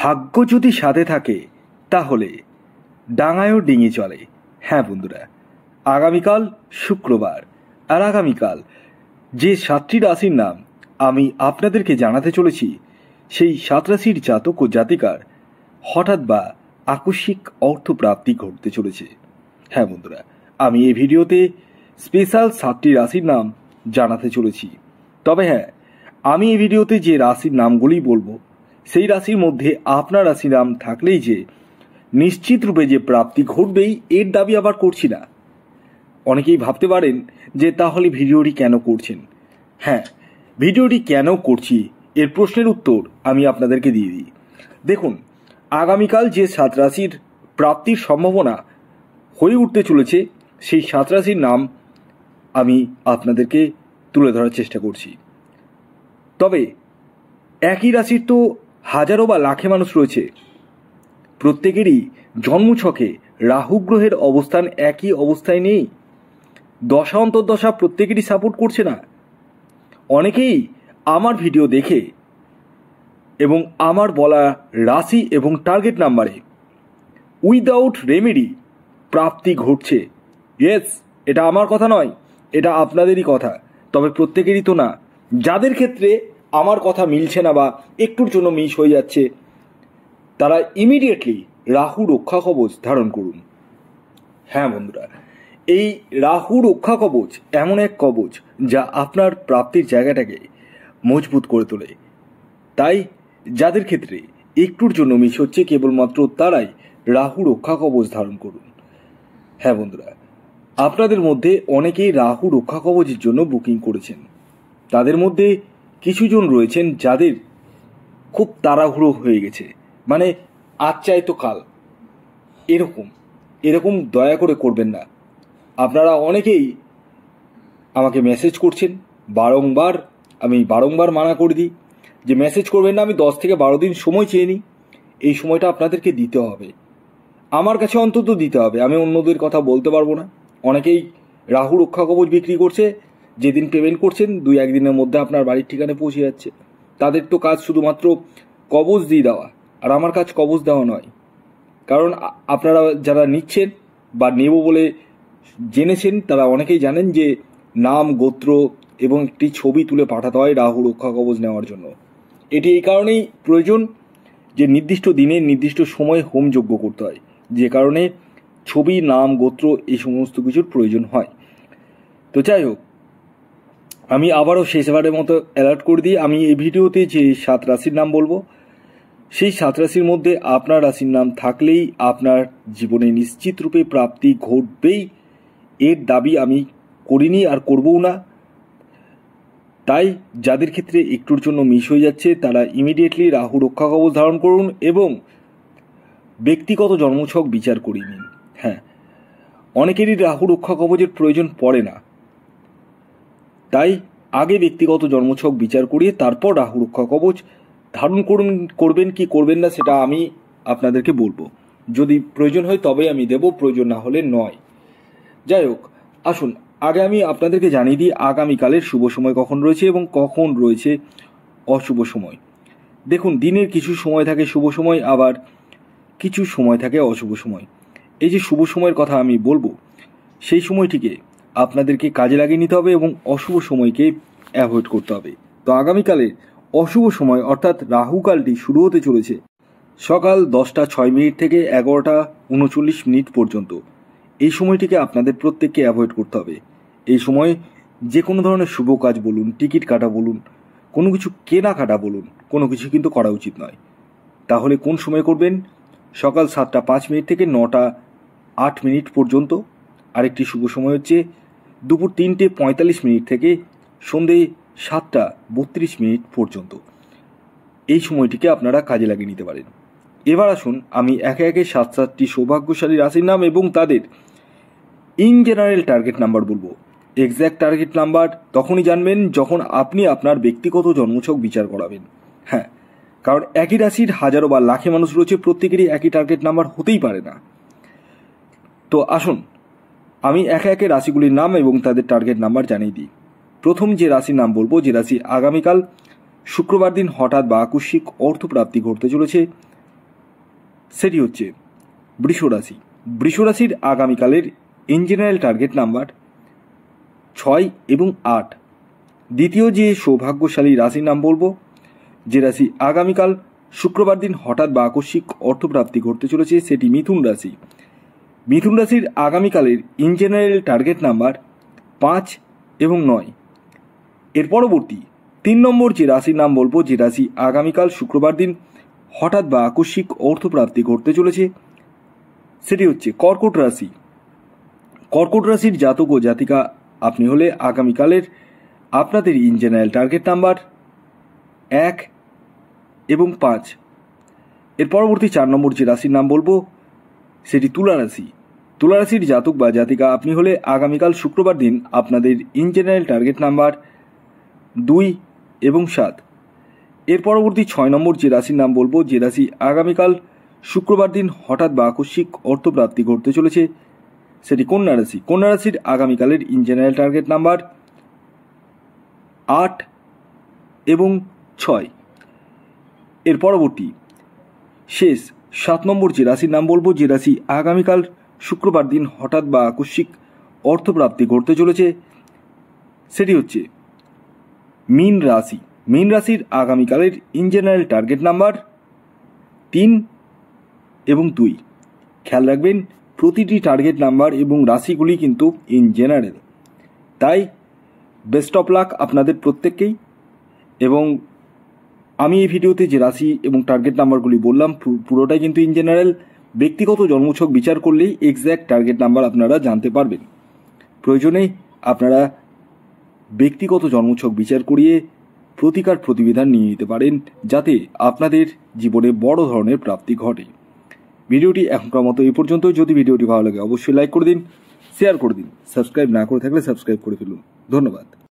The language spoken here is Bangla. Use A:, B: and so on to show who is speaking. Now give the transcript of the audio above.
A: ভাগ্য যদি সাথে থাকে তাহলে ডাঙায়ও ডিঙি চলে হ্যাঁ বন্ধুরা আগামীকাল শুক্রবার আর আগামীকাল যে সাতটি রাশির নাম আমি আপনাদেরকে জানাতে চলেছি সেই সাত রাশির জাতক ও জাতিকার হঠাৎ বা আকস্মিক অর্থপ্রাপ্তি ঘটতে চলেছে হ্যাঁ বন্ধুরা আমি এই ভিডিওতে স্পেশাল সাতটি রাশির নাম জানাতে চলেছি তবে হ্যাঁ আমি এই ভিডিওতে যে রাশির নামগুলি বলবো সেই রাশির মধ্যে আপনার রাশি নাম থাকলেই যে নিশ্চিত রূপে যে প্রাপ্তি ঘটবেই এর দাবি আবার করছি না অনেকেই ভাবতে পারেন যে তাহলে ভিডিওটি কেন করছেন হ্যাঁ ভিডিওটি কেন করছি এর প্রশ্নের উত্তর আমি আপনাদেরকে দিয়ে দিই দেখুন আগামীকাল যে সাত রাশির প্রাপ্তির সম্ভাবনা হয়ে উঠতে চলেছে সেই সাত রাশির নাম আমি আপনাদেরকে তুলে ধরার চেষ্টা করছি তবে একই রাশির তো হাজারো বা লাখে মানুষ রয়েছে প্রত্যেকেরই জন্মছকে রাহু গ্রহের অবস্থান একই অবস্থায় নেই দশা অন্তর্দশা প্রত্যেকেরই সাপোর্ট করছে না অনেকেই আমার ভিডিও দেখে এবং আমার বলা রাশি এবং টার্গেট নাম্বারে উইদাউট রেমেডি প্রাপ্তি ঘটছে ইয়েস এটা আমার কথা নয় এটা আপনাদেরই কথা তবে প্রত্যেকেরই তো না যাদের ক্ষেত্রে আমার কথা মিলছে না বা একটুর জন্য মিস হয়ে যাচ্ছে তারা ইমিডিয়েটলি রাহু রক্ষা কবচ ধারণ করুন হ্যাঁ বন্ধুরা এই রাহু রক্ষা কবচ এমন এক কবচ যা আপনার প্রাপ্তির জায়গাটাকে মজবুত করে তোলে তাই যাদের ক্ষেত্রে একটুর জন্য মিস হচ্ছে কেবলমাত্র তারাই রাহু রক্ষা কবচ ধারণ করুন হ্যাঁ বন্ধুরা আপনাদের মধ্যে অনেকেই রাহু রক্ষা কবচের জন্য বুকিং করেছেন তাদের মধ্যে কিছুজন রয়েছেন যাদের খুব তাড়াহুড়ো হয়ে গেছে মানে আজ চাই তো কাল এরকম এরকম দয়া করে করবেন না আপনারা অনেকেই আমাকে মেসেজ করছেন বারংবার আমি বারংবার মানা করে দিই যে মেসেজ করবেন না আমি দশ থেকে বারো দিন সময় চেয়ে নিই এই সময়টা আপনাদেরকে দিতে হবে আমার কাছে অন্তত দিতে হবে আমি অন্যদের কথা বলতে পারবো না অনেকেই রাহু রক্ষা কবচ বিক্রি করছে যেদিন পেমেন্ট করছেন দুই একদিনের মধ্যে আপনার বাড়ির ঠিকানায় পৌঁছে যাচ্ছে তাদের তো কাজ শুধুমাত্র কবজ দিয়ে দেওয়া আর আমার কাজ কবজ দেওয়া নয় কারণ আপনারা যারা নিচ্ছেন বা নেব বলে জেনেছেন তারা অনেকেই জানেন যে নাম গোত্র এবং একটি ছবি তুলে পাঠাতে হয় রাহু রক্ষা কবজ নেওয়ার জন্য এটি এই কারণেই প্রয়োজন যে নির্দিষ্ট দিনে নির্দিষ্ট সময়ে হোমযোগ্য করতে হয় যে কারণে ছবি নাম গোত্র এই সমস্ত কিছুর প্রয়োজন হয় তো যাই হোক আমি আবারও শেষবারের মতো অ্যালার্ট করে দিই আমি এই ভিডিওতে যে সাত রাশির নাম বলবো সেই সাত রাশির মধ্যে আপনার রাশির নাম থাকলেই আপনার জীবনে নিশ্চিত রূপে প্রাপ্তি ঘটবেই এর দাবি আমি করিনি আর করবও না তাই যাদের ক্ষেত্রে একটুর জন্য মিস হয়ে যাচ্ছে তারা ইমিডিয়েটলি রাহু রক্ষা কবচ ধারণ করুন এবং ব্যক্তিগত জন্মছক বিচার করিনি হ্যাঁ অনেকেরই রাহু রক্ষা কবচের প্রয়োজন পড়ে না তাই আগে ব্যক্তিগত জন্মছক বিচার করিয়ে তারপর রাহু রক্ষা কবচ ধারণ করুন করবেন কি করবেন না সেটা আমি আপনাদেরকে বলবো যদি প্রয়োজন হয় তবে আমি দেব প্রয়োজন না হলে নয় যাই হোক আসুন আগে আমি আপনাদেরকে জানিয়ে দিই আগামীকালের শুভ সময় কখন রয়েছে এবং কখন রয়েছে অশুভ সময় দেখুন দিনের কিছু সময় থাকে শুভ সময় আবার কিছু সময় থাকে অশুভ সময় এই যে শুভ সময়ের কথা আমি বলবো সেই সময়টিকে আপনাদেরকে কাজে লাগিয়ে নিতে হবে এবং অশুভ সময়কে অ্যাভয়েড করতে হবে তো আগামীকালের অশুভ সময় অর্থাৎ রাহুকালটি শুরু হতে চলেছে সকাল দশটা ছয় মিনিট থেকে এগারোটা উনচল্লিশ মিনিট পর্যন্ত এই সময়টিকে আপনাদের প্রত্যেককে অ্যাভয়েড করতে হবে এই সময় যে কোনো ধরনের শুভ কাজ বলুন টিকিট কাটা বলুন কোনো কিছু কেনাকাটা বলুন কোনো কিছু কিন্তু করা উচিত নয় তাহলে কোন সময় করবেন সকাল সাতটা পাঁচ মিনিট থেকে নটা আট মিনিট পর্যন্ত আরেকটি শুভ সময় হচ্ছে দুপুর তিনটে পঁয়তাল্লিশ মিনিট থেকে সন্ধে সাতটা বত্রিশ মিনিট পর্যন্ত এই সময়টিকে আপনারা কাজে লাগিয়ে নিতে পারেন এবার আসুন আমি একে একে সাত সাতটি সৌভাগ্যশালী রাশির নাম এবং তাদের ইন জেনারেল টার্গেট নাম্বার বলবো এক্স্যাক্ট টার্গেট নাম্বার তখনই জানবেন যখন আপনি আপনার ব্যক্তিগত জন্মছক বিচার করাবেন হ্যাঁ কারণ একই রাশির হাজারো বা লাখে মানুষ রয়েছে প্রত্যেকেরই একই টার্গেট নাম্বার হতেই পারে না তো আসুন আমি একে একে রাশিগুলির নাম এবং তাদের টার্গেট নাম্বার জানিয়ে দিই প্রথম যে রাশির নাম বলবো যে রাশি আগামীকাল শুক্রবার দিন হঠাৎ বা আকস্মিক অর্থপ্রাপ্তি ঘটতে চলেছে সেটি হচ্ছে বৃষ রাশি বৃষ রাশির আগামীকালের ইন জেনারেল টার্গেট নাম্বার ছয় এবং আট দ্বিতীয় যে সৌভাগ্যশালী রাশির নাম বলবো যে রাশি আগামীকাল শুক্রবার দিন হঠাৎ বা আকস্মিক অর্থপ্রাপ্তি ঘটতে চলেছে সেটি মিথুন রাশি মিথুন রাশির আগামীকালের ইন জেনারেল টার্গেট নাম্বার পাঁচ এবং নয় এর পরবর্তী তিন নম্বর যে রাশির নাম বলবো যে রাশি আগামীকাল শুক্রবার দিন হঠাৎ বা আকস্মিক অর্থপ্রাপ্তি ঘটতে চলেছে সেটি হচ্ছে কর্কট রাশি কর্কট রাশির জাতক ও জাতিকা আপনি হলে আগামীকালের আপনাদের ইন জেনারেল টার্গেট নাম্বার এক এবং পাঁচ এর পরবর্তী চার নম্বর যে রাশির নাম বলবো সেটি তুলারাশি তুলারাশির জাতক বা জাতিকা আপনি হলে আগামীকাল শুক্রবার দিন আপনাদের ইন জেনারেল টার্গেট নাম্বার দুই এবং সাত এর পরবর্তী ছয় নম্বর যে রাশির নাম বলবো যে রাশি আগামীকাল শুক্রবার দিন হঠাৎ বা আকস্মিক অর্থপ্রাপ্তি ঘটতে চলেছে সেটি কন্যা রাশি কন্যা রাশির আগামীকালের ইন জেনারেল টার্গেট নাম্বার আট এবং ছয় এর পরবর্তী শেষ সাত নম্বর যে রাশির নাম বলবো যে রাশি আগামীকাল শুক্রবার দিন হঠাৎ বা আকস্মিক অর্থপ্রাপ্তি ঘটতে চলেছে সেটি হচ্ছে মীন রাশি মীন রাশির আগামীকালের ইন জেনারেল টার্গেট নাম্বার তিন এবং দুই খেয়াল রাখবেন প্রতিটি টার্গেট নাম্বার এবং রাশিগুলি কিন্তু ইন জেনারেল তাই বেস্ট অফ লাক আপনাদের প্রত্যেককেই এবং আমি এই ভিডিওতে যে রাশি এবং টার্গেট নাম্বারগুলি বললাম পুরোটাই কিন্তু ইন জেনারেল ব্যক্তিগত জন্মছক বিচার করলেই এক্স্যাক্ট টার্গেট নাম্বার আপনারা জানতে পারবেন প্রয়োজনে আপনারা ব্যক্তিগত জন্মছক বিচার করিয়ে প্রতিকার প্রতিবিধান নিয়ে নিতে পারেন যাতে আপনাদের জীবনে বড় ধরনের প্রাপ্তি ঘটে ভিডিওটি এখনকার মতো এই পর্যন্ত যদি ভিডিওটি ভালো লাগে অবশ্যই লাইক করে দিন শেয়ার করে দিন সাবস্ক্রাইব না করে থাকলে সাবস্ক্রাইব করে ফেলুন ধন্যবাদ